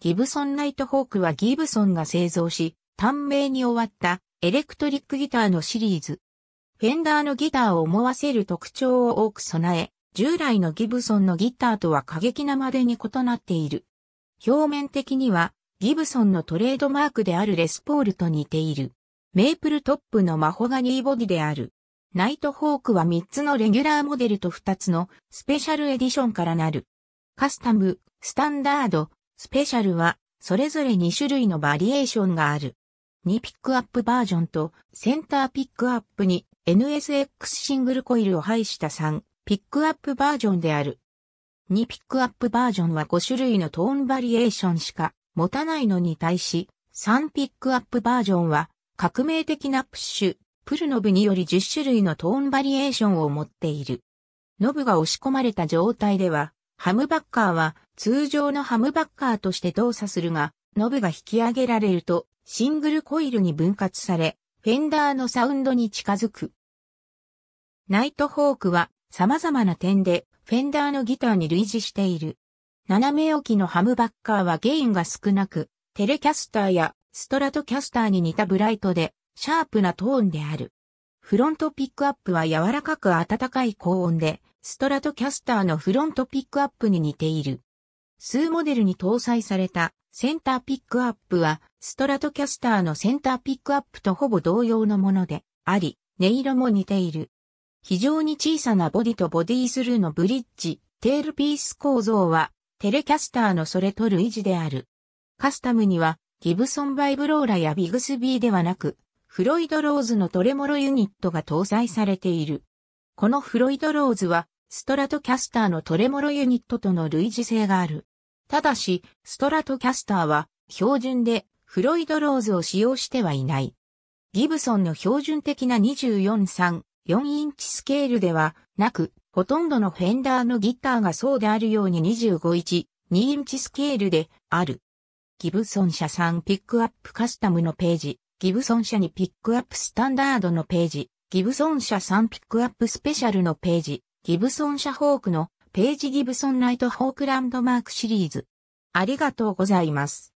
ギブソンナイトホークはギブソンが製造し、短命に終わったエレクトリックギターのシリーズ。フェンダーのギターを思わせる特徴を多く備え、従来のギブソンのギターとは過激なまでに異なっている。表面的にはギブソンのトレードマークであるレスポールと似ている。メープルトップのマホガニーボディである。ナイトホークは3つのレギュラーモデルと2つのスペシャルエディションからなる。カスタム、スタンダード、スペシャルは、それぞれ2種類のバリエーションがある。2ピックアップバージョンと、センターピックアップに NSX シングルコイルを配した3ピックアップバージョンである。2ピックアップバージョンは5種類のトーンバリエーションしか持たないのに対し、3ピックアップバージョンは革命的なプッシュ、プルノブにより10種類のトーンバリエーションを持っている。ノブが押し込まれた状態では、ハムバッカーは通常のハムバッカーとして動作するが、ノブが引き上げられるとシングルコイルに分割され、フェンダーのサウンドに近づく。ナイトホークは様々な点でフェンダーのギターに類似している。斜め置きのハムバッカーはゲインが少なく、テレキャスターやストラトキャスターに似たブライトで、シャープなトーンである。フロントピックアップは柔らかく暖かい高温で、ストラトキャスターのフロントピックアップに似ている。数モデルに搭載されたセンターピックアップは、ストラトキャスターのセンターピックアップとほぼ同様のものであり、音色も似ている。非常に小さなボディとボディスルーのブリッジ、テールピース構造は、テレキャスターのそれと類似である。カスタムには、ギブソンバイブローラやビグスビーではなく、フロイドローズのトレモロユニットが搭載されている。このフロイドローズは、ストラトキャスターのトレモロユニットとの類似性がある。ただし、ストラトキャスターは、標準でフロイドローズを使用してはいない。ギブソンの標準的な24-3、4インチスケールではなく、ほとんどのフェンダーのギターがそうであるように25-1、2インチスケールである。ギブソン社産ピックアップカスタムのページ。ギブソン社にピックアップスタンダードのページ、ギブソン社3ピックアップスペシャルのページ、ギブソン社ホークのページギブソンライトホークランドマークシリーズ。ありがとうございます。